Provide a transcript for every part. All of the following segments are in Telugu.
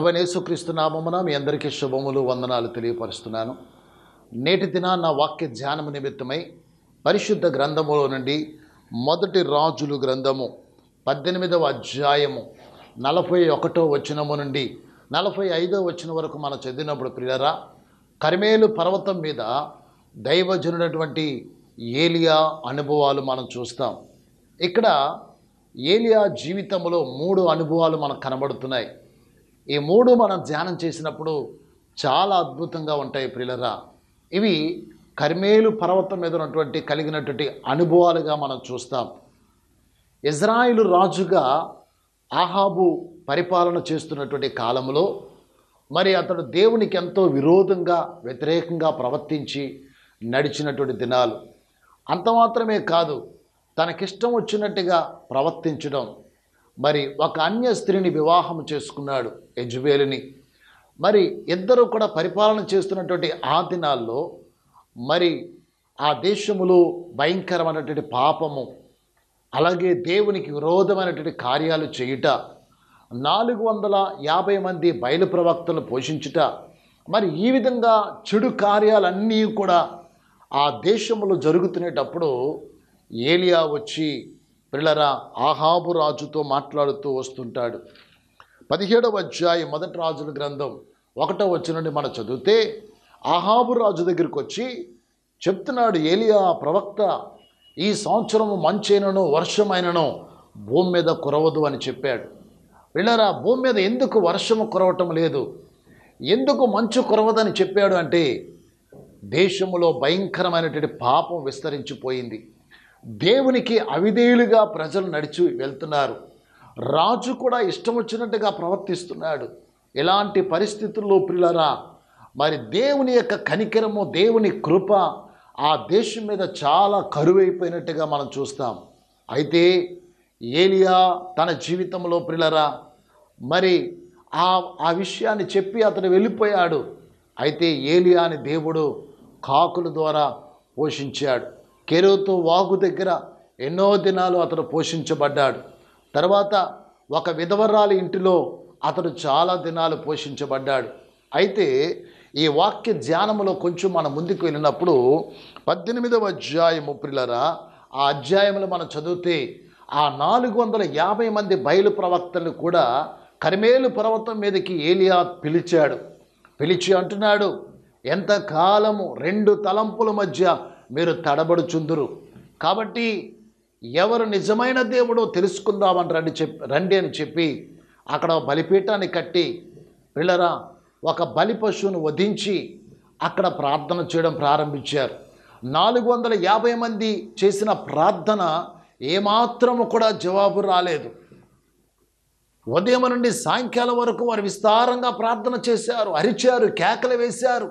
ప్రభనేసుక్రీస్తు నామమున మీ అందరికీ శుభములు వందనాలు తెలియపరుస్తున్నాను నేటి దినాన్న వాక్య ధ్యానము నిమిత్తమై పరిశుద్ధ గ్రంథములో నుండి మొదటి రాజులు గ్రంథము పద్దెనిమిదవ అధ్యాయము నలభై ఒకటో వచనము నుండి నలభై ఐదో వచనం వరకు మనం చదివినప్పుడు ప్రియరా కరిమేలు పర్వతం మీద దైవజనుడటువంటి ఏలియా అనుభవాలు మనం చూస్తాం ఇక్కడ ఏలియా జీవితంలో మూడు అనుభవాలు మనకు కనబడుతున్నాయి ఈ మూడు మనం ధ్యానం చేసినప్పుడు చాలా అద్భుతంగా ఉంటాయి ప్రిలరా ఇవి కర్మేలు పర్వతం మీద ఉన్నటువంటి కలిగినటువంటి అనుభవాలుగా మనం చూస్తాం ఇజ్రాయిలు రాజుగా ఆహాబు పరిపాలన చేస్తున్నటువంటి కాలంలో మరి అతడు దేవునికి ఎంతో విరోధంగా వ్యతిరేకంగా ప్రవర్తించి నడిచినటువంటి దినాలు అంత మాత్రమే కాదు తనకిష్టం వచ్చినట్టుగా ప్రవర్తించడం మరి ఒక అన్య స్త్రీని వివాహం చేసుకున్నాడు యజ్వేలిని మరి ఇద్దరు కూడా పరిపాలన చేస్తున్నటువంటి ఆ దినాల్లో మరి ఆ దేశములో భయంకరమైనటువంటి పాపము అలాగే దేవునికి విరోధమైనటువంటి కార్యాలు చేయుట నాలుగు వందల యాభై మంది బయలు ప్రవక్తలను పోషించుట మరి ఈ విధంగా చెడు కార్యాలన్నీ కూడా ఆ దేశంలో జరుగుతునేటప్పుడు ఏలియా వచ్చి పిల్లరా ఆహాబు రాజుతో మాట్లాడుతూ వస్తుంటాడు పదిహేడవ అధ్యాయ మొదటి రాజుల గ్రంథం ఒకటో వచ్చినండి మనం చదివితే ఆహాబు రాజు దగ్గరికి వచ్చి చెప్తున్నాడు ఏలియా ప్రవక్త ఈ సంవత్సరము మంచైనను వర్షమైనను భూమి మీద కురవదు అని చెప్పాడు వెళ్ళారా భూమి మీద ఎందుకు వర్షము కురవటం లేదు ఎందుకు మంచు కురవదని చెప్పాడు అంటే దేశంలో భయంకరమైనటువంటి పాపం విస్తరించిపోయింది దేవునికి అవిధేయులుగా ప్రజలు నడిచి వెళ్తున్నారు రాజు కూడా ఇష్టం వచ్చినట్టుగా ప్రవర్తిస్తున్నాడు ఎలాంటి పరిస్థితుల్లో ప్రిలరా మరి దేవుని యొక్క కనికరము దేవుని కృప ఆ దేశం మీద చాలా కరువైపోయినట్టుగా మనం చూస్తాం అయితే ఏలియా తన జీవితంలో ప్రిలరా మరి ఆ ఆ విషయాన్ని చెప్పి అతను వెళ్ళిపోయాడు అయితే అని దేవుడు కాకుల ద్వారా పోషించాడు కేరోతో వాగు దగ్గర ఎన్నో దినాలు అతడు పోషించబడ్డాడు తర్వాత ఒక విధవరాలి ఇంటిలో అతడు చాలా దినాలు పోషించబడ్డాడు అయితే ఈ వాక్య ధ్యానంలో కొంచెం మన ముందుకు వెళ్ళినప్పుడు పద్దెనిమిదవ అధ్యాయము ఉప్రిలరా ఆ అధ్యాయములు మనం చదివితే ఆ నాలుగు వందల యాభై మంది బయలు ప్రవక్తలను కూడా కరిమేలు పర్వతం మీదకి ఏలియా పిలిచాడు పిలిచి అంటున్నాడు ఎంతకాలము రెండు తలంపుల మధ్య మీరు తడబడుచుందురు కాబట్టి ఎవరు నిజమైన దేవుడో తెలుసుకుందామని రండి చెప్ రండి అని చెప్పి అక్కడ బలిపీఠాన్ని కట్టి పిల్లరా ఒక బలి పశువును వధించి అక్కడ ప్రార్థన చేయడం ప్రారంభించారు నాలుగు వందల యాభై మంది చేసిన ప్రార్థన ఏమాత్రము కూడా జవాబు రాలేదు ఉదయం నుండి సాయంకాలం వరకు వారు విస్తారంగా ప్రార్థన చేశారు అరిచారు కేకలు వేశారు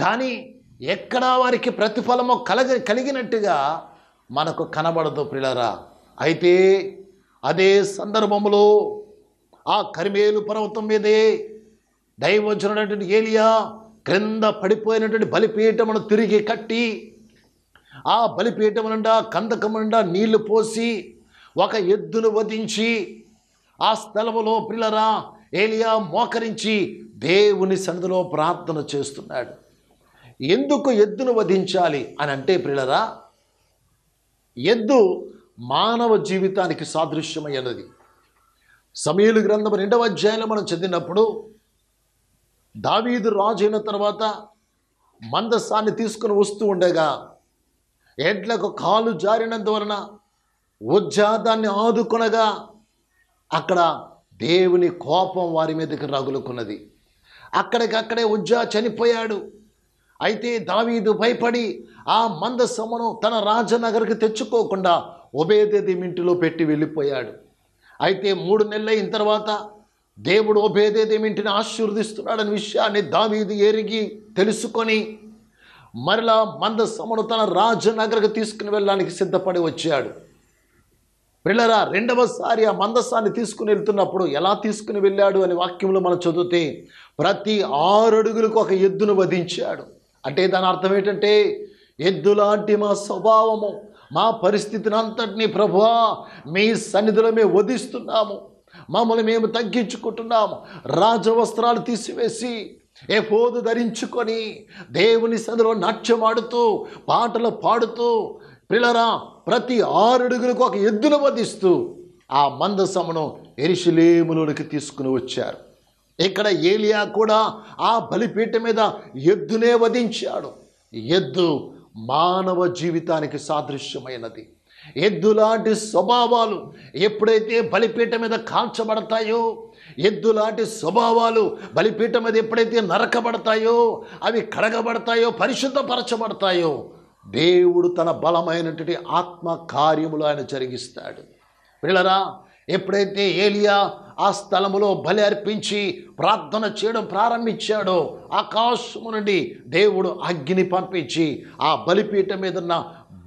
కానీ ఎక్కడ వారికి ప్రతిఫలము కలగ కలిగినట్టుగా మనకు కనబడదు ప్రిలరా అయితే అదే సందర్భంలో ఆ కరిమేలు పర్వతం మీదే వచ్చినటువంటి ఏలియా క్రింద పడిపోయినటువంటి బలిపీఠమును తిరిగి కట్టి ఆ బలిపీఠమునుండా కందకమునుండా నీళ్లు పోసి ఒక ఎద్దును వధించి ఆ స్థలములో ప్రిలరా ఏలియా మోకరించి దేవుని సన్నిధిలో ప్రార్థన చేస్తున్నాడు ఎందుకు ఎద్దును వధించాలి అని అంటే ప్రిలరా ఎద్దు మానవ జీవితానికి సాదృశ్యమైనది సమయలు గ్రంథం రెండవ అధ్యాయంలో మనం చదివినప్పుడు దావీదు రాజు అయిన తర్వాత మందస్సాన్ని తీసుకుని వస్తూ ఉండగా ఎడ్లకు కాలు జారినందువలన దాన్ని ఆదుకొనగా అక్కడ దేవుని కోపం వారి మీదకి రగులుకున్నది అక్కడికక్కడే ఉజ్జా చనిపోయాడు అయితే దావీదు భయపడి ఆ మందసమును తన రాజనగర్కి తెచ్చుకోకుండా ఒబేదేదీం ఇంటిలో పెట్టి వెళ్ళిపోయాడు అయితే మూడు నెలలైన తర్వాత దేవుడు ఒబేదేదేమింటిని ఇంటిని ఆశీర్దిస్తున్నాడనే విషయాన్ని దావీదు ఎరిగి తెలుసుకొని మరలా మందసమును తన రాజనగర్కి తీసుకుని వెళ్ళడానికి సిద్ధపడి వచ్చాడు పిల్లరా రెండవసారి ఆ మందస్సాన్ని తీసుకుని వెళ్తున్నప్పుడు ఎలా తీసుకుని వెళ్ళాడు అనే వాక్యంలో మనం చదివితే ప్రతి ఆరు అడుగులకు ఒక ఎద్దును వధించాడు అంటే దాని అర్థం ఏంటంటే ఎద్దులాంటి మా స్వభావము మా పరిస్థితిని అంతటినీ ప్రభువా మీ సన్నిధిలో మేము వధిస్తున్నాము మమ్మల్ని మేము తగ్గించుకుంటున్నాము రాజవస్త్రాలు తీసివేసి ఏ పోదు ధరించుకొని దేవుని సన్నిధిలో నాట్యమాడుతూ పాటలు పాడుతూ పిల్లరా ప్రతి ఆరుడుగులకు ఒక ఎద్దును వధిస్తూ ఆ మందసమును ఎరిశిలేములోనికి తీసుకుని వచ్చారు ఇక్కడ ఏలియా కూడా ఆ బలిపీఠ మీద ఎద్దునే వధించాడు ఎద్దు మానవ జీవితానికి సాదృశ్యమైనది ఎద్దులాంటి స్వభావాలు ఎప్పుడైతే బలిపీఠ మీద కాల్చబడతాయో ఎద్దులాంటి స్వభావాలు బలిపీఠ మీద ఎప్పుడైతే నరకబడతాయో అవి కడగబడతాయో పరిశుద్ధపరచబడతాయో దేవుడు తన బలమైనటువంటి ఆత్మ కార్యములు ఆయన జరిగిస్తాడు పిల్లరా ఎప్పుడైతే ఏలియా ఆ స్థలములో బలి అర్పించి ప్రార్థన చేయడం ప్రారంభించాడు ఆకాశము నుండి దేవుడు అగ్ని పంపించి ఆ బలిపీఠం మీదున్న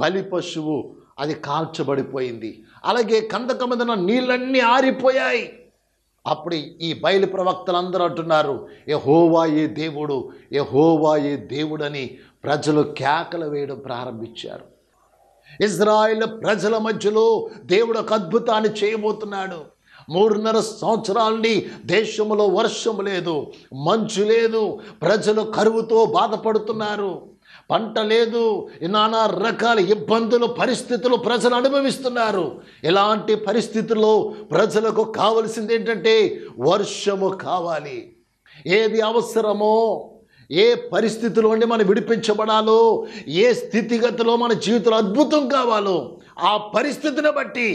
బలి పశువు అది కాల్చబడిపోయింది అలాగే కందక ఉన్న నీళ్ళన్నీ ఆరిపోయాయి అప్పుడు ఈ బయలు ప్రవక్తలందరూ అంటున్నారు ఏ హోవాయే దేవుడు ఏ హోవాయే దేవుడని ప్రజలు కేకలు వేయడం ప్రారంభించారు ఇజ్రాయిల్ ప్రజల మధ్యలో దేవుడు ఒక అద్భుతాన్ని చేయబోతున్నాడు మూడున్నర సంవత్సరాలని దేశంలో వర్షం లేదు మంచు లేదు ప్రజలు కరువుతో బాధపడుతున్నారు పంట లేదు నానా రకాల ఇబ్బందులు పరిస్థితులు ప్రజలు అనుభవిస్తున్నారు ఇలాంటి పరిస్థితుల్లో ప్రజలకు కావలసింది ఏంటంటే వర్షము కావాలి ఏది అవసరమో ఏ పరిస్థితిలో మనం విడిపించబడాలో ఏ స్థితిగతిలో మన జీవితంలో అద్భుతం కావాలో ఆ పరిస్థితిని బట్టి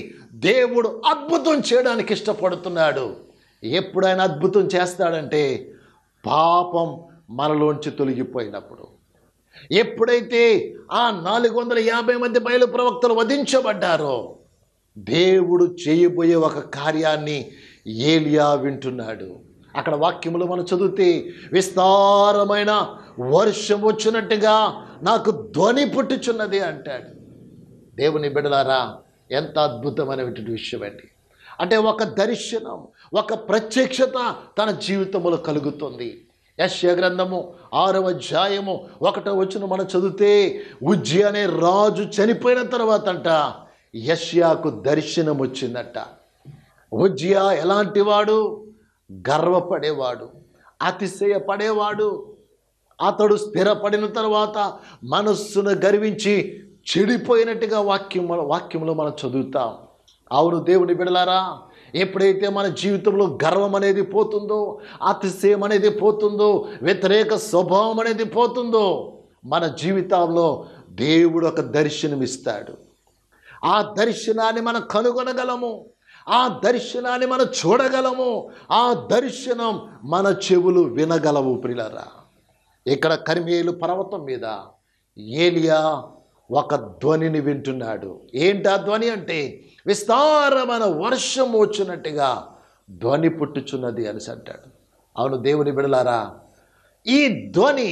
దేవుడు అద్భుతం చేయడానికి ఇష్టపడుతున్నాడు ఎప్పుడైనా అద్భుతం చేస్తాడంటే పాపం మనలోంచి తొలగిపోయినప్పుడు ఎప్పుడైతే ఆ నాలుగు వందల యాభై మంది బయలు ప్రవక్తలు వధించబడ్డారో దేవుడు చేయబోయే ఒక కార్యాన్ని ఏలియా వింటున్నాడు అక్కడ వాక్యములు మనం చదివితే విస్తారమైన వర్షం వచ్చినట్టుగా నాకు ధ్వని పుట్టుచున్నది అంటాడు దేవుని బిడలారా ఎంత అద్భుతమైనటువంటి విషయం అండి అంటే ఒక దర్శనం ఒక ప్రత్యక్షత తన జీవితంలో కలుగుతుంది యశ్య గ్రంథము ఆరవ అధ్యాయము ఒకట వచ్చిన మనం చదివితే ఉజ్జి అనే రాజు చనిపోయిన తర్వాత అంట యశ్యాకు దర్శనం వచ్చిందట ఉజ్జియా ఎలాంటి వాడు గర్వపడేవాడు అతిశయపడేవాడు అతడు స్థిరపడిన తర్వాత మనస్సును గర్వించి చెడిపోయినట్టుగా వాక్యం మన వాక్యంలో మనం చదువుతాం అవును దేవుని బిడలారా ఎప్పుడైతే మన జీవితంలో గర్వం అనేది పోతుందో అతిశయం అనేది పోతుందో వ్యతిరేక స్వభావం అనేది పోతుందో మన జీవితంలో దేవుడు ఒక దర్శనమిస్తాడు ఆ దర్శనాన్ని మనం కనుగొనగలము ఆ దర్శనాన్ని మనం చూడగలము ఆ దర్శనం మన చెవులు వినగలవు ప్రిలరా ఇక్కడ కరిమేలు పర్వతం మీద ఏలియా ఒక ధ్వనిని వింటున్నాడు ఏంటి ఆ ధ్వని అంటే విస్తారమైన వర్షం వచ్చినట్టుగా ధ్వని పుట్టుచున్నది అనేసి అంటాడు అవును దేవుని బిడలారా ఈ ధ్వని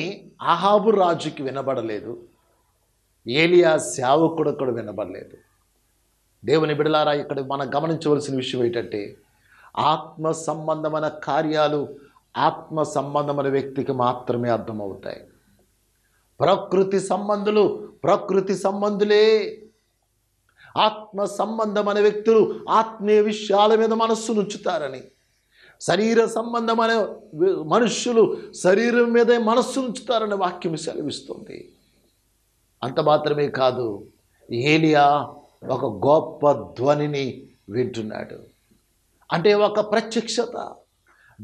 అహాబు రాజుకి వినబడలేదు ఏలియా సేవకుడు కూడా వినబడలేదు దేవుని బిడలారా ఇక్కడ మనం గమనించవలసిన విషయం ఏంటంటే ఆత్మ సంబంధమైన కార్యాలు ఆత్మ సంబంధమైన వ్యక్తికి మాత్రమే అర్థమవుతాయి ప్రకృతి సంబంధులు ప్రకృతి సంబంధులే ఆత్మ సంబంధం అనే వ్యక్తులు ఆత్మీయ విషయాల మీద మనస్సును ఉంచుతారని శరీర సంబంధం అనే మనుష్యులు శరీరం మీదే మనస్సు ఉంచుతారని వాక్యం సెలవిస్తుంది అంత మాత్రమే కాదు ఏలియా ఒక గొప్ప ధ్వనిని వింటున్నాడు అంటే ఒక ప్రత్యక్షత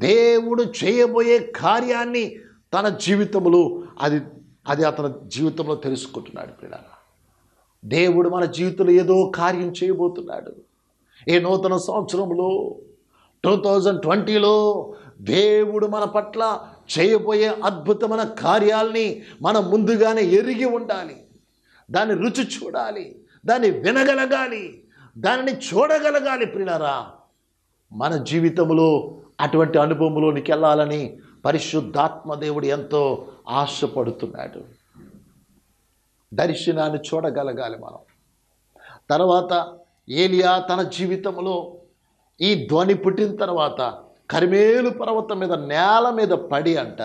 దేవుడు చేయబోయే కార్యాన్ని తన జీవితంలో అది అది అతని జీవితంలో తెలుసుకుంటున్నాడు పిల్లల దేవుడు మన జీవితంలో ఏదో కార్యం చేయబోతున్నాడు ఏ నూతన సంవత్సరంలో టూ థౌజండ్ ట్వంటీలో దేవుడు మన పట్ల చేయబోయే అద్భుతమైన కార్యాలని మనం ముందుగానే ఎరిగి ఉండాలి దాన్ని రుచి చూడాలి దాన్ని వినగలగాలి దానిని చూడగలగాలి ప్రియులరా మన జీవితంలో అటువంటి అనుభవంలోనికి వెళ్ళాలని పరిశుద్ధాత్మ దేవుడు ఎంతో ఆశపడుతున్నాడు దర్శనాన్ని చూడగలగాలి మనం తర్వాత ఏలియా తన జీవితంలో ఈ ధ్వని పుట్టిన తర్వాత కరిమేలు పర్వతం మీద నేల మీద పడి అంట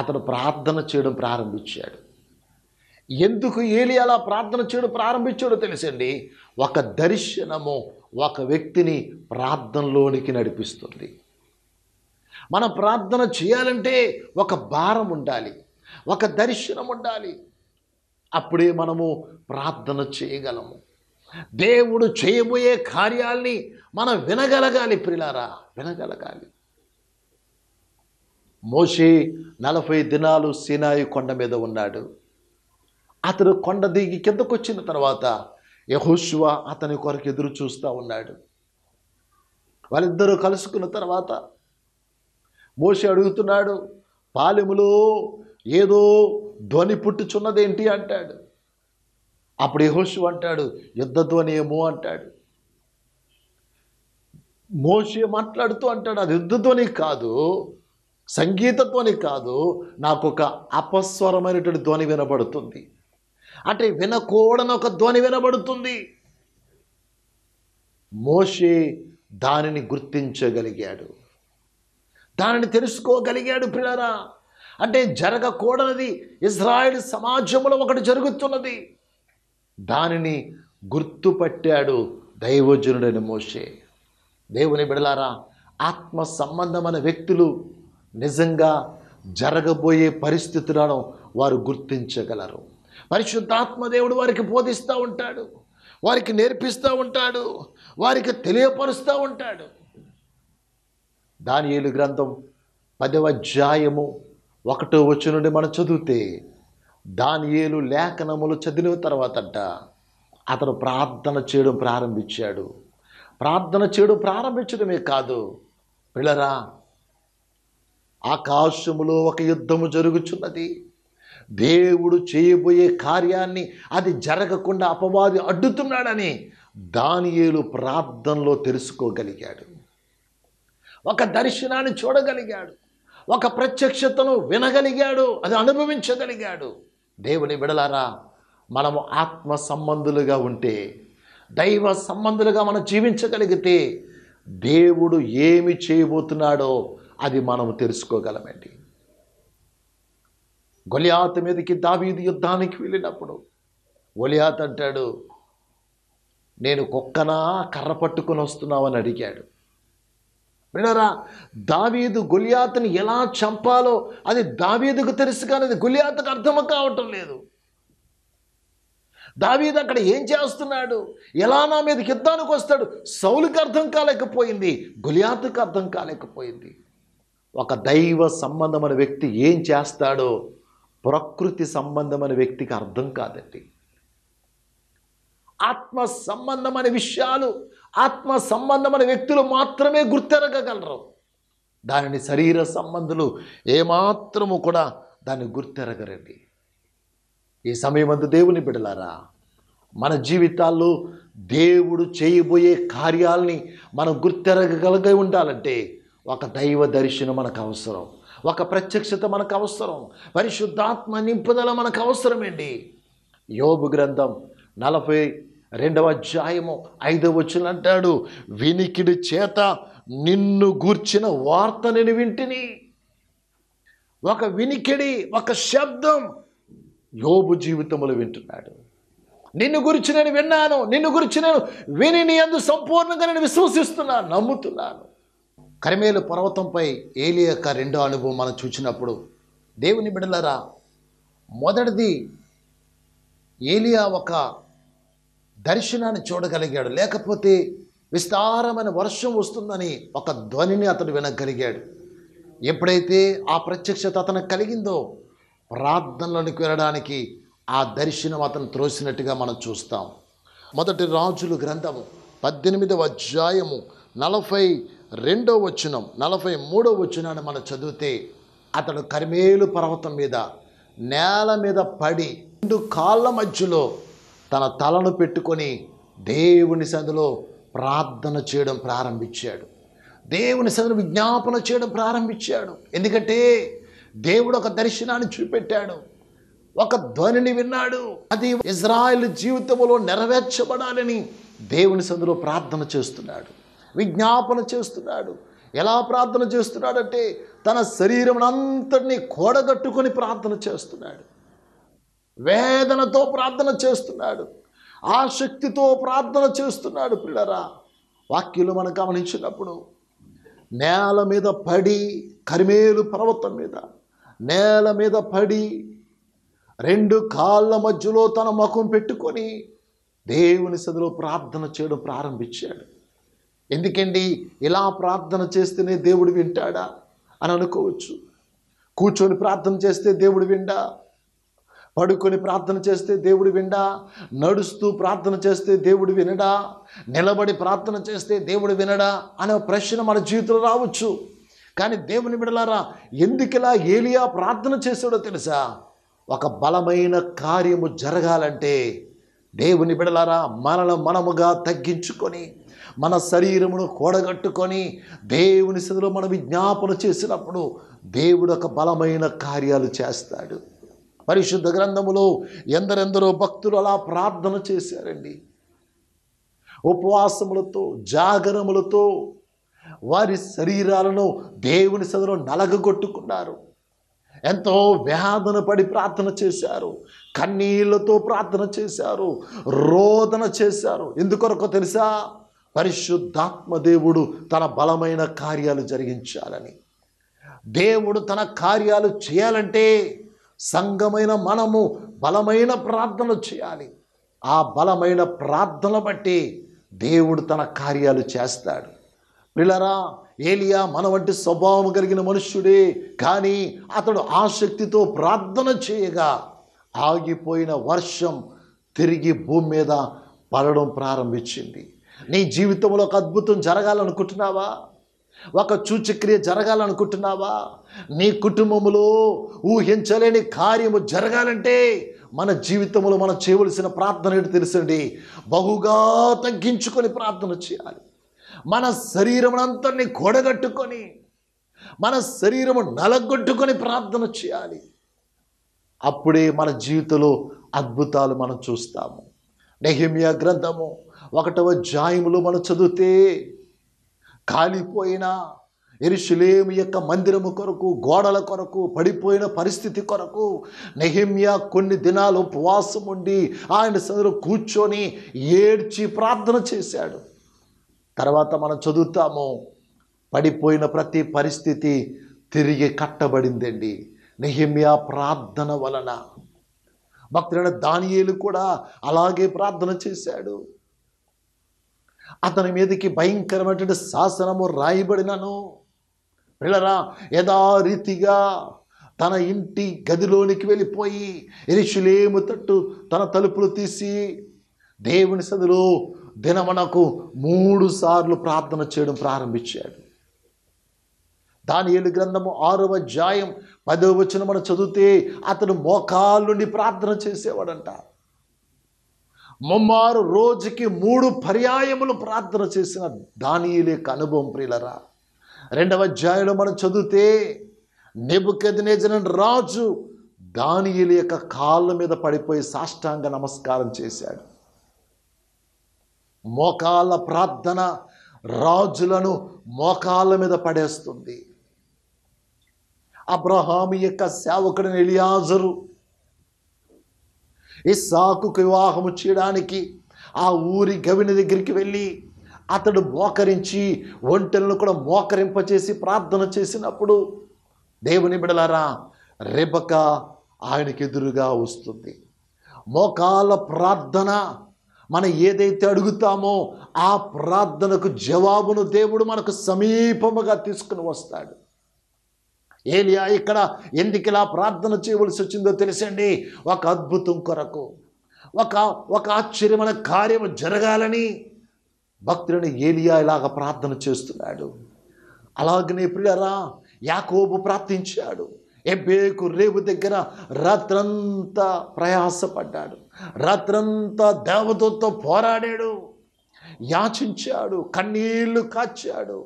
అతను ప్రార్థన చేయడం ప్రారంభించాడు ఎందుకు ఏలి అలా ప్రార్థన చేయడం ప్రారంభించాడో తెలిసండి ఒక దర్శనము ఒక వ్యక్తిని ప్రార్థనలోనికి నడిపిస్తుంది మనం ప్రార్థన చేయాలంటే ఒక భారం ఉండాలి ఒక దర్శనం ఉండాలి అప్పుడే మనము ప్రార్థన చేయగలము దేవుడు చేయబోయే కార్యాల్ని మనం వినగలగాలి ప్రిలారా వినగలగాలి మోషే నలభై దినాలు సినాయి కొండ మీద ఉన్నాడు అతడు కొండ దిగి కిందకు వచ్చిన తర్వాత యహోశివ అతని కొరకు ఎదురు చూస్తూ ఉన్నాడు వాళ్ళిద్దరూ కలుసుకున్న తర్వాత మోసి అడుగుతున్నాడు పాలెములో ఏదో ధ్వని పుట్టుచున్నదేంటి అంటాడు అప్పుడు యహోషు అంటాడు యుద్ధ ధ్వని ఏమో అంటాడు మోషే మాట్లాడుతూ అంటాడు అది యుద్ధ ధ్వని కాదు సంగీత ధ్వని కాదు నాకు ఒక అపస్వరమైనటువంటి ధ్వని వినబడుతుంది అంటే వినకూడని ఒక ధ్వని వినబడుతుంది మోషే దానిని గుర్తించగలిగాడు దానిని తెలుసుకోగలిగాడు పిల్లరా అంటే జరగకూడనది ఇజ్రాయెల్ సమాజంలో ఒకటి జరుగుతున్నది దానిని గుర్తుపట్టాడు దైవజనుడైన మోషే దేవుని బిడలారా ఆత్మ సంబంధమైన వ్యక్తులు నిజంగా జరగబోయే పరిస్థితులను వారు గుర్తించగలరు పరిశుద్ధాత్మ దేవుడు వారికి బోధిస్తూ ఉంటాడు వారికి నేర్పిస్తూ ఉంటాడు వారికి తెలియపరుస్తూ ఉంటాడు దానియేలు గ్రంథం పదవ అధ్యాయము ఒకటో వచ్చి నుండి మనం చదివితే దానియేలు లేఖనములు చదివిన తర్వాత అంట అతను ప్రార్థన చేయడం ప్రారంభించాడు ప్రార్థన చేయడం ప్రారంభించడమే కాదు పిల్లరా ఆకాశములో ఒక యుద్ధము జరుగుచున్నది దేవుడు చేయబోయే కార్యాన్ని అది జరగకుండా అపవాది అడ్డుతున్నాడని దానియేలు ప్రార్థనలో తెలుసుకోగలిగాడు ఒక దర్శనాన్ని చూడగలిగాడు ఒక ప్రత్యక్షతను వినగలిగాడు అది అనుభవించగలిగాడు దేవుని విడలారా మనము ఆత్మ సంబంధులుగా ఉంటే దైవ సంబంధులుగా మనం జీవించగలిగితే దేవుడు ఏమి చేయబోతున్నాడో అది మనము తెలుసుకోగలమండి గొలియాత మీదకి దావీది యుద్ధానికి వెళ్ళినప్పుడు గొలియాత్ అంటాడు నేను కుక్కనా కర్ర పట్టుకుని వస్తున్నావని అడిగాడు వినరా దావీదు గులియాతను ఎలా చంపాలో అది దావీదుకు తెలుసు కానీ అది గులియాతకు అర్థం కావటం లేదు దావీదు అక్కడ ఏం చేస్తున్నాడు ఎలా నా మీదకి యుద్ధానికి వస్తాడు సౌలుకి అర్థం కాలేకపోయింది గులియాతుకు అర్థం కాలేకపోయింది ఒక దైవ సంబంధమైన వ్యక్తి ఏం చేస్తాడో ప్రకృతి సంబంధమైన వ్యక్తికి అర్థం కాదండి ఆత్మ సంబంధమైన విషయాలు ఆత్మ సంబంధమైన వ్యక్తులు మాత్రమే గుర్తెరగగలరు దానిని శరీర సంబంధులు ఏమాత్రము కూడా దాన్ని గుర్తెరగరండి ఈ సమయమందు దేవుని బిడలారా మన జీవితాల్లో దేవుడు చేయబోయే కార్యాలని మనం గుర్తెరగగలిగే ఉండాలంటే ఒక దైవ దర్శనం మనకు అవసరం ఒక ప్రత్యక్షత మనకు అవసరం పరిశుద్ధాత్మ నింపుదల మనకు అవసరమండి యోగు గ్రంథం నలభై రెండవ అధ్యాయము ఐదవ వచ్చిన అంటాడు వినికిడి చేత నిన్ను గూర్చిన వార్త నేను వింటిని ఒక వినికిడి ఒక శబ్దం యోబు జీవితంలో వింటున్నాడు నిన్ను గురించి నేను విన్నాను నిన్ను గురించి నేను విని నీ అందు సంపూర్ణంగా నేను విశ్వసిస్తున్నాను నమ్ముతున్నాను కరిమేలు పర్వతంపై ఏలి యొక్క రెండో అనుభవం మనం చూసినప్పుడు దేవుని బిడలరా మొదటిది ఏలియా ఒక దర్శనాన్ని చూడగలిగాడు లేకపోతే విస్తారమైన వర్షం వస్తుందని ఒక ధ్వనిని అతడు వినగలిగాడు ఎప్పుడైతే ఆ ప్రత్యక్షత అతను కలిగిందో ప్రార్థనలోనికి వెళ్ళడానికి ఆ దర్శనం అతను త్రోసినట్టుగా మనం చూస్తాం మొదటి రాజులు గ్రంథము పద్దెనిమిదవ అధ్యాయము నలభై రెండవ వచనం నలభై మూడో వచనాన్ని మనం చదివితే అతడు కరిమేలు పర్వతం మీద నేల మీద పడి రెండు కాళ్ళ మధ్యలో తన తలను పెట్టుకొని దేవుని సదిలో ప్రార్థన చేయడం ప్రారంభించాడు దేవుని సదును విజ్ఞాపన చేయడం ప్రారంభించాడు ఎందుకంటే దేవుడు ఒక దర్శనాన్ని చూపెట్టాడు ఒక ధ్వనిని విన్నాడు అది ఇజ్రాయెల్ జీవితంలో నెరవేర్చబడాలని దేవుని సందులో ప్రార్థన చేస్తున్నాడు విజ్ఞాపన చేస్తున్నాడు ఎలా ప్రార్థన చేస్తున్నాడంటే తన శరీరం అంతటినీ కూడగట్టుకొని ప్రార్థన చేస్తున్నాడు వేదనతో ప్రార్థన చేస్తున్నాడు ఆసక్తితో ప్రార్థన చేస్తున్నాడు పిల్లరా వాక్యులు మనం గమనించినప్పుడు నేల మీద పడి కరిమేలు పర్వతం మీద నేల మీద పడి రెండు కాళ్ళ మధ్యలో తన ముఖం పెట్టుకొని దేవుని సదిలో ప్రార్థన చేయడం ప్రారంభించాడు ఎందుకండి ఇలా ప్రార్థన చేస్తేనే దేవుడు వింటాడా అని అనుకోవచ్చు కూర్చొని ప్రార్థన చేస్తే దేవుడు విండా పడుకొని ప్రార్థన చేస్తే దేవుడు విండా నడుస్తూ ప్రార్థన చేస్తే దేవుడు వినడా నిలబడి ప్రార్థన చేస్తే దేవుడు వినడా అనే ప్రశ్న మన జీవితంలో రావచ్చు కానీ దేవుని విడలారా ఎందుకిలా ఏలియా ప్రార్థన చేశాడో తెలుసా ఒక బలమైన కార్యము జరగాలంటే దేవుని బిడలారా మనను మనముగా తగ్గించుకొని మన శరీరమును కూడగట్టుకొని దేవుని స్థితిలో మనం విజ్ఞాపన చేసినప్పుడు దేవుడు ఒక బలమైన కార్యాలు చేస్తాడు పరిశుద్ధ గ్రంథములో ఎందరెందరో భక్తులు అలా ప్రార్థన చేశారండి ఉపవాసములతో జాగరములతో వారి శరీరాలను దేవుని సదలో నలగగొట్టుకున్నారు ఎంతో వ్యాధన పడి ప్రార్థన చేశారు కన్నీళ్లతో ప్రార్థన చేశారు రోదన చేశారు ఎందుకొరకు తెలుసా పరిశుద్ధాత్మ దేవుడు తన బలమైన కార్యాలు జరిగించాలని దేవుడు తన కార్యాలు చేయాలంటే సంఘమైన మనము బలమైన ప్రార్థన చేయాలి ఆ బలమైన ప్రార్థన బట్టి దేవుడు తన కార్యాలు చేస్తాడు పిల్లరా ఏలియా మన వంటి స్వభావం కలిగిన మనుష్యుడే కానీ అతడు ఆసక్తితో ప్రార్థన చేయగా ఆగిపోయిన వర్షం తిరిగి భూమి మీద పడడం ప్రారంభించింది నీ జీవితంలో ఒక అద్భుతం జరగాలనుకుంటున్నావా ఒక చూచక్రియ జరగాలనుకుంటున్నావా నీ కుటుంబంలో ఊహించలేని కార్యము జరగాలంటే మన జీవితంలో మనం చేయవలసిన ప్రార్థన ఏంటి తెలుసండి బహుగా తగ్గించుకొని ప్రార్థన చేయాలి మన శరీరం అంతని కొడగట్టుకొని మన శరీరము నలగొట్టుకొని ప్రార్థన చేయాలి అప్పుడే మన జీవితంలో అద్భుతాలు మనం చూస్తాము నెహిమియా గ్రంథము ఒకటవ జాయిములు మనం చదివితే కాలిపోయిన ఎరుషులేము యొక్క మందిరము కొరకు గోడల కొరకు పడిపోయిన పరిస్థితి కొరకు నెహిమ్యా కొన్ని దినాలు ఉపవాసం ఉండి ఆయన సదులు కూర్చొని ఏడ్చి ప్రార్థన చేశాడు తర్వాత మనం చదువుతాము పడిపోయిన ప్రతి పరిస్థితి తిరిగి కట్టబడిందండి నెహిమ్యా ప్రార్థన వలన భక్తుడైన దానియేలు కూడా అలాగే ప్రార్థన చేశాడు అతని మీదకి భయంకరమైనటువంటి శాసనము రాయబడినను పిల్లరా యథారీతిగా తన ఇంటి గదిలోనికి వెళ్ళిపోయి ఎరిశులేము తట్టు తన తలుపులు తీసి దేవుని సదిలో దినమనకు మూడు సార్లు ప్రార్థన చేయడం ప్రారంభించాడు దాని ఏడు గ్రంథము ఆరవ జాయం పదవ వచ్చిన మనం చదివితే అతను మోకాళ్ళు నుండి ప్రార్థన చేసేవాడంట ముమ్మారు రోజుకి మూడు పర్యాయములు ప్రార్థన చేసిన దానియుల యొక్క అనుభవం ప్రియులరా రెండవ అధ్యాయంలో మనం చదివితే నెబుకెదినేజన రాజు దానియుల యొక్క కాళ్ళ మీద పడిపోయి సాష్టాంగ నమస్కారం చేశాడు మోకాళ్ళ ప్రార్థన రాజులను మోకాళ్ళ మీద పడేస్తుంది అబ్రహాం యొక్క సేవకుడిని ఎలియాజరు ఇస్సాకుకు వివాహము చేయడానికి ఆ ఊరి గవిని దగ్గరికి వెళ్ళి అతడు మోకరించి ఒంటెలను కూడా మోకరింపచేసి ప్రార్థన చేసినప్పుడు దేవుని బిడలారా రెబక ఆయనకి ఎదురుగా వస్తుంది మోకాల ప్రార్థన మనం ఏదైతే అడుగుతామో ఆ ప్రార్థనకు జవాబును దేవుడు మనకు సమీపముగా తీసుకుని వస్తాడు ఏలియా ఇక్కడ ఎందుకు ఇలా ప్రార్థన చేయవలసి వచ్చిందో తెలిసండి ఒక అద్భుతం కొరకు ఒక ఒక ఆశ్చర్యమైన కార్యం జరగాలని భక్తుడని ఏలియా ఇలాగ ప్రార్థన చేస్తున్నాడు అలాగనే ప్రియరా యాకోబు ప్రార్థించాడు ఎబ్బేకు రేపు దగ్గర రాత్రంతా ప్రయాసపడ్డాడు రాత్రంతా దేవతతో పోరాడాడు యాచించాడు కన్నీళ్లు కాచాడు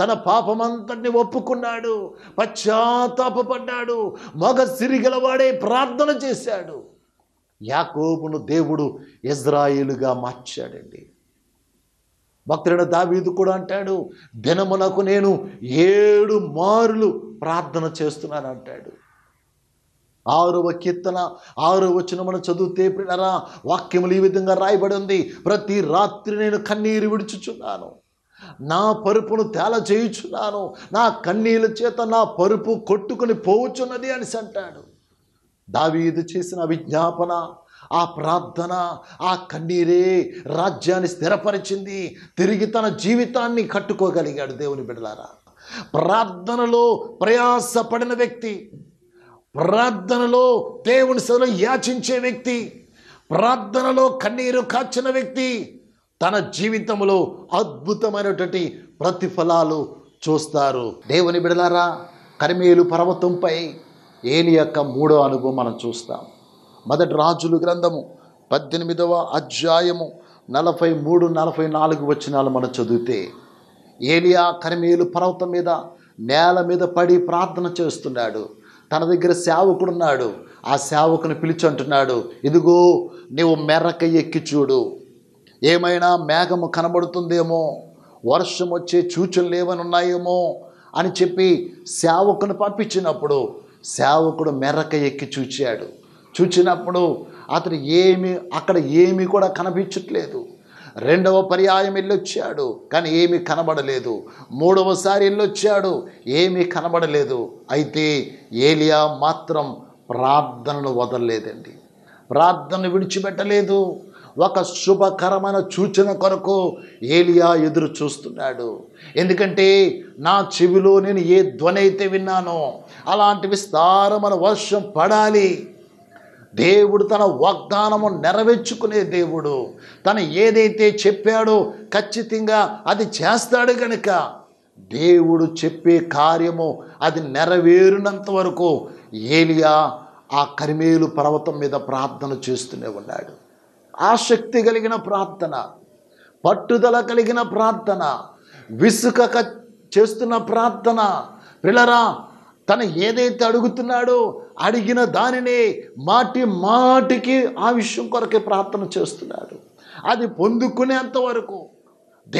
తన పాపమంతటిని ఒప్పుకున్నాడు పశ్చాత్తాపడ్డాడు మగ సిరిగలవాడే ప్రార్థన చేశాడు యాకోబును దేవుడు ఇజ్రాయిలుగా మార్చాడండి భక్తుడ దావీదు కూడా అంటాడు దినమునకు నేను ఏడు మారులు ప్రార్థన చేస్తున్నాను అంటాడు ఆరవ కీర్తన ఆరవ మనం చదివితే ప్రినరా వాక్యములు ఈ విధంగా రాయబడి ఉంది ప్రతి రాత్రి నేను కన్నీరు విడుచుచున్నాను నా పరుపును తేల చేయుచున్నాను నా కన్నీల చేత నా పరుపు కొట్టుకుని పోవుచున్నది అని అంటాడు దావీదు చేసిన విజ్ఞాపన ఆ ప్రార్థన ఆ కన్నీరే రాజ్యాన్ని స్థిరపరిచింది తిరిగి తన జీవితాన్ని కట్టుకోగలిగాడు దేవుని బిడలారా ప్రార్థనలో ప్రయాసపడిన వ్యక్తి ప్రార్థనలో దేవుని సభలో యాచించే వ్యక్తి ప్రార్థనలో కన్నీరు కాచిన వ్యక్తి తన జీవితంలో అద్భుతమైనటువంటి ప్రతిఫలాలు చూస్తారు దేవుని బిడలారా కరిమేలు పర్వతంపై ఏలి యొక్క మూడో అనుభవం మనం చూస్తాం మొదటి రాజులు గ్రంథము పద్దెనిమిదవ అధ్యాయము నలభై మూడు నలభై నాలుగు వచ్చినాలు మనం చదివితే ఏలియా కరిమేలు పర్వతం మీద నేల మీద పడి ప్రార్థన చేస్తున్నాడు తన దగ్గర సేవకుడున్నాడు ఆ సేవకుని పిలిచి అంటున్నాడు ఇదిగో నీవు మెరక ఎక్కి చూడు ఏమైనా మేఘము కనబడుతుందేమో వర్షం వచ్చే చూచులు లేవనున్నాయేమో అని చెప్పి సేవకును పంపించినప్పుడు సేవకుడు మెరక ఎక్కి చూచాడు చూచినప్పుడు అతను ఏమి అక్కడ ఏమీ కూడా కనిపించట్లేదు రెండవ పర్యాయం వెళ్ళొచ్చాడు కానీ ఏమీ కనబడలేదు మూడవసారి వెళ్ళొచ్చాడు ఏమీ కనబడలేదు అయితే ఏలియా మాత్రం ప్రార్థనను వదలలేదండి ప్రార్థన విడిచిపెట్టలేదు ఒక శుభకరమైన సూచన కొరకు ఏలియా ఎదురు చూస్తున్నాడు ఎందుకంటే నా చెవిలో నేను ఏ ధ్వని అయితే విన్నానో అలాంటి విస్తారమైన వర్షం పడాలి దేవుడు తన వాగ్దానము నెరవేర్చుకునే దేవుడు తను ఏదైతే చెప్పాడో ఖచ్చితంగా అది చేస్తాడు కనుక దేవుడు చెప్పే కార్యము అది నెరవేరినంత వరకు ఏలియా ఆ కరిమేలు పర్వతం మీద ప్రార్థన చేస్తూనే ఉన్నాడు ఆసక్తి కలిగిన ప్రార్థన పట్టుదల కలిగిన ప్రార్థన విసుక చేస్తున్న ప్రార్థన పిల్లరా తను ఏదైతే అడుగుతున్నాడో అడిగిన దానిని మాటి మాటికి ఆ విషయం కొరకే ప్రార్థన చేస్తున్నాడు అది పొందుకునేంత వరకు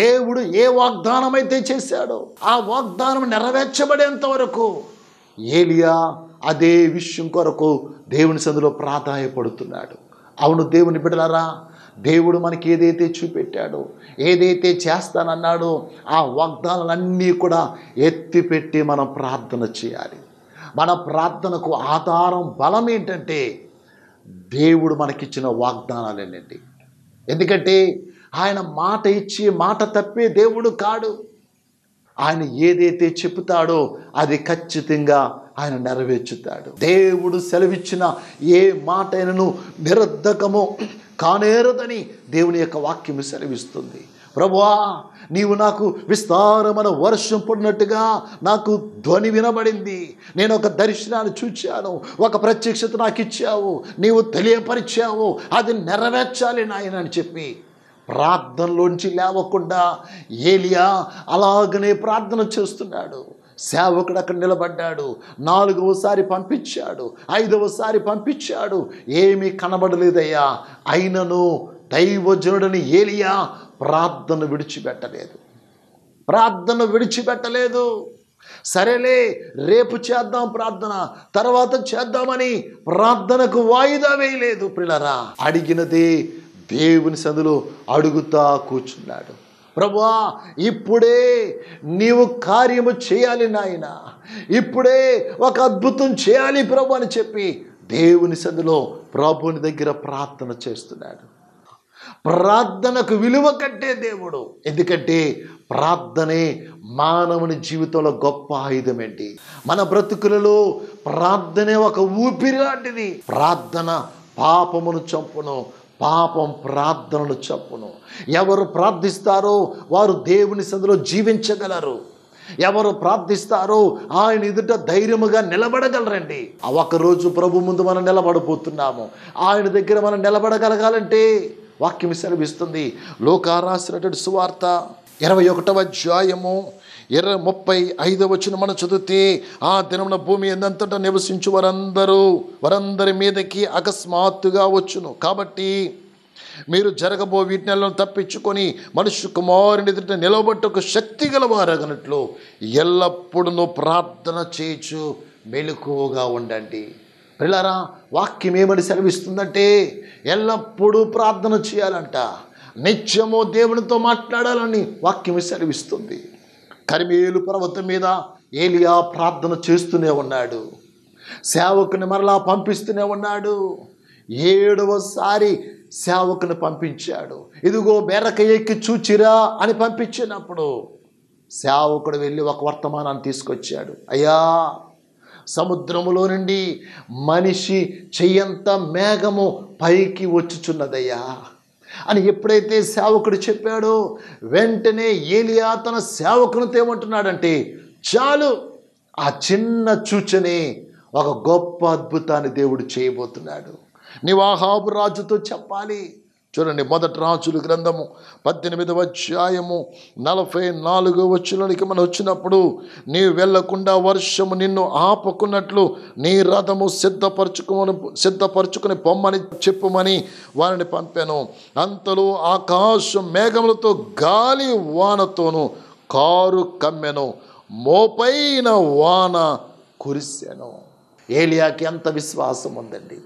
దేవుడు ఏ వాగ్దానం అయితే చేశాడో ఆ వాగ్దానం నెరవేర్చబడేంత వరకు ఏలియా అదే విషయం కొరకు దేవుని సందులో ప్రాధాయపడుతున్నాడు అవును దేవుని బిడలారా దేవుడు మనకి ఏదైతే చూపెట్టాడో ఏదైతే చేస్తానన్నాడో ఆ వాగ్దానాలన్నీ కూడా ఎత్తిపెట్టి మనం ప్రార్థన చేయాలి మన ప్రార్థనకు ఆధారం బలం ఏంటంటే దేవుడు మనకిచ్చిన వాగ్దానాలేనండి ఎందుకంటే ఆయన మాట ఇచ్చి మాట తప్పే దేవుడు కాడు ఆయన ఏదైతే చెబుతాడో అది ఖచ్చితంగా ఆయన నెరవేర్చుతాడు దేవుడు సెలవిచ్చిన ఏ మాట అయినను నిరర్ధకము కానేరదని దేవుని యొక్క వాక్యము సెలవిస్తుంది ప్రభువా నీవు నాకు విస్తారమైన వర్షం పడినట్టుగా నాకు ధ్వని వినబడింది నేను ఒక దర్శనాన్ని చూచాను ఒక ప్రత్యక్షత నాకు ఇచ్చావు నీవు తెలియపరిచావు అది నెరవేర్చాలి నాయన అని చెప్పి ప్రార్థనలోంచి లేవకుండా ఏలియా అలాగనే ప్రార్థన చేస్తున్నాడు సేవకుడు అక్కడ నిలబడ్డాడు నాలుగవసారి పంపించాడు ఐదవసారి పంపించాడు ఏమీ కనబడలేదయ్యా అయినను దైవజనుడని ఏలియా ప్రార్థన విడిచిపెట్టలేదు ప్రార్థన విడిచిపెట్టలేదు సరేలే రేపు చేద్దాం ప్రార్థన తర్వాత చేద్దామని ప్రార్థనకు వాయిదా వేయలేదు పిల్లరా అడిగినది దేవుని సందులో అడుగుతా కూర్చున్నాడు ప్రభా ఇప్పుడే నీవు కార్యము చేయాలి నాయన ఇప్పుడే ఒక అద్భుతం చేయాలి ప్రభు అని చెప్పి దేవుని సందులో ప్రభుని దగ్గర ప్రార్థన చేస్తున్నాడు ప్రార్థనకు విలువ కట్టే దేవుడు ఎందుకంటే ప్రార్థనే మానవుని జీవితంలో గొప్ప ఆయుధం ఏంటి మన బ్రతుకులలో ప్రార్థనే ఒక ఊపిరి లాంటిది ప్రార్థన పాపమును చంపును పాపం ప్రార్థనలు చెప్పును ఎవరు ప్రార్థిస్తారో వారు దేవుని సందులో జీవించగలరు ఎవరు ప్రార్థిస్తారో ఆయన ఎదుట ధైర్యముగా నిలబడగలరండి ఒకరోజు ప్రభు ముందు మనం నిలబడబోతున్నాము ఆయన దగ్గర మనం నిలబడగలగాలంటే వాక్యం సెలవిస్తుంది లోకారాసినటువంటి సువార్త ఇరవై ఒకటవ అధ్యాయము ఇరవై ముప్పై ఐదవ వచ్చిన మన చదివితే ఆ దినమున భూమి ఎంతంతటా నివసించు వారందరూ వారందరి మీదకి అకస్మాత్తుగా వచ్చును కాబట్టి మీరు జరగబో వీటిని తప్పించుకొని మనుషు కుమారుని ఎదుట ఒక శక్తి గలవారగనట్లు ఎల్లప్పుడూ ప్రార్థన చేయొచ్చు మెలకువగా ఉండండి పిల్లరా వాక్యం ఏమని సెలవిస్తుందంటే ఎల్లప్పుడూ ప్రార్థన చేయాలంట నిత్యము దేవునితో మాట్లాడాలని వాక్యం సెలవిస్తుంది కరిమేలు పర్వతం మీద ఏలియా ప్రార్థన చేస్తూనే ఉన్నాడు సేవకుని మరలా పంపిస్తూనే ఉన్నాడు ఏడవసారి సేవకుని పంపించాడు ఇదిగో బెరక ఎక్కి చూచిరా అని పంపించినప్పుడు సేవకుడు వెళ్ళి ఒక వర్తమానాన్ని తీసుకొచ్చాడు అయ్యా సముద్రములో నుండి మనిషి చెయ్యంత మేఘము పైకి వచ్చుచున్నదయ్యా అని ఎప్పుడైతే సేవకుడు చెప్పాడో వెంటనే ఏలియా తన సేవకునితో ఏమంటున్నాడంటే చాలు ఆ చిన్న చూచని ఒక గొప్ప అద్భుతాన్ని దేవుడు చేయబోతున్నాడు నీవాహాబు రాజుతో చెప్పాలి చూడండి మొదటి రాజులు గ్రంథము పద్దెనిమిదవ అధ్యాయము నలభై నాలుగో వచ్చినకి మనం వచ్చినప్పుడు నీ వెళ్లకుండా వర్షము నిన్ను ఆపుకున్నట్లు నీ రథము సిద్ధపరచుకుని సిద్ధపరచుకుని పొమ్మని చెప్పుమని వారిని పంపాను అంతలో ఆకాశం మేఘములతో గాలి వానతోను కారు కమ్మెను మోపైన వాన కురిశాను ఏలియాకి ఎంత విశ్వాసం ఉందండి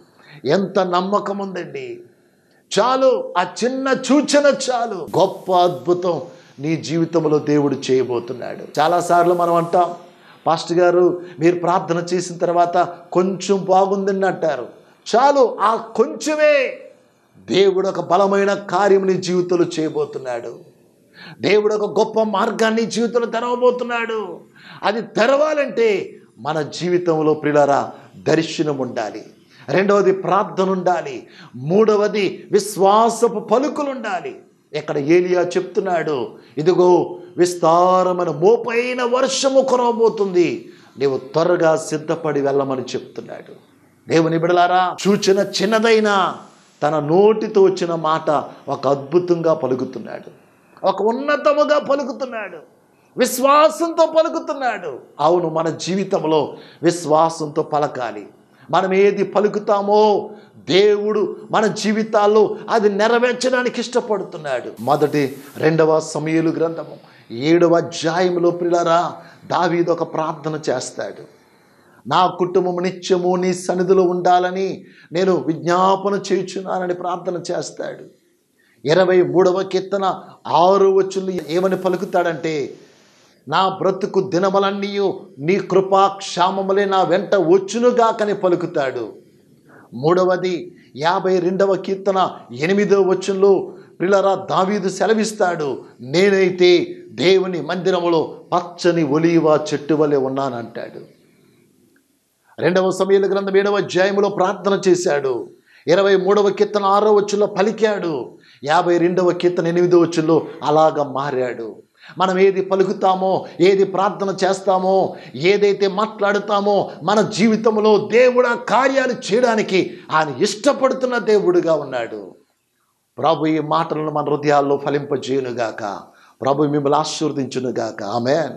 ఎంత నమ్మకం ఉందండి చాలు ఆ చిన్న సూచన చాలు గొప్ప అద్భుతం నీ జీవితంలో దేవుడు చేయబోతున్నాడు చాలాసార్లు మనం అంటాం పాస్టర్ గారు మీరు ప్రార్థన చేసిన తర్వాత కొంచెం బాగుందని అంటారు చాలు ఆ కొంచెమే దేవుడు ఒక బలమైన కార్యం నీ జీవితంలో చేయబోతున్నాడు దేవుడు ఒక గొప్ప మార్గాన్ని జీవితంలో తెరవబోతున్నాడు అది తెరవాలంటే మన జీవితంలో ప్రిలరా దర్శనం ఉండాలి రెండవది ప్రార్థన ఉండాలి మూడవది విశ్వాసపు పలుకులు ఉండాలి ఎక్కడ ఏలియా చెప్తున్నాడు ఇదిగో విస్తారమైన మోపైన వర్షము కొనబోతుంది నీవు త్వరగా సిద్ధపడి వెళ్ళమని చెప్తున్నాడు దేవుని బిడలారా చూచిన చిన్నదైన తన నోటితో వచ్చిన మాట ఒక అద్భుతంగా పలుకుతున్నాడు ఒక ఉన్నతముగా పలుకుతున్నాడు విశ్వాసంతో పలుకుతున్నాడు అవును మన జీవితంలో విశ్వాసంతో పలకాలి మనం ఏది పలుకుతామో దేవుడు మన జీవితాల్లో అది నెరవేర్చడానికి ఇష్టపడుతున్నాడు మొదటి రెండవ సమయలు గ్రంథము ఏడవ అధ్యాయంలో పిల్లరా దావీదు ఒక ప్రార్థన చేస్తాడు నా కుటుంబం నిత్యము నీ సన్నిధిలో ఉండాలని నేను విజ్ఞాపన చేయుచున్నానని ప్రార్థన చేస్తాడు ఇరవై మూడవ కీర్తన ఆరు వచ్చులు ఏమని పలుకుతాడంటే నా బ్రతుకు దినములన్నీ నీ కృపాక్షామములే నా వెంట వచ్చునుగాకని పలుకుతాడు మూడవది యాభై రెండవ కీర్తన ఎనిమిదవ వచ్చులో ప్రిలరా దావీదు సెలవిస్తాడు నేనైతే దేవుని మందిరములో పచ్చని ఒలీవా చెట్టు వలె ఉన్నానంటాడు రెండవ సమయంలో గ్రంథం ఏడవ అధ్యాయంలో ప్రార్థన చేశాడు ఇరవై మూడవ కీర్తన ఆరో వచ్చులో పలికాడు యాభై రెండవ కీర్తన ఎనిమిదవ వచ్చుల్లో అలాగ మారాడు మనం ఏది పలుకుతామో ఏది ప్రార్థన చేస్తామో ఏదైతే మాట్లాడుతామో మన జీవితంలో దేవుడు ఆ కార్యాలు చేయడానికి ఆయన ఇష్టపడుతున్న దేవుడుగా ఉన్నాడు ప్రభు ఈ మాటలను మన హృదయాల్లో ఫలింపజేయునుగాక ప్రభు మిమ్మల్ని ఆశీర్వదించునుగాక ఆమెన్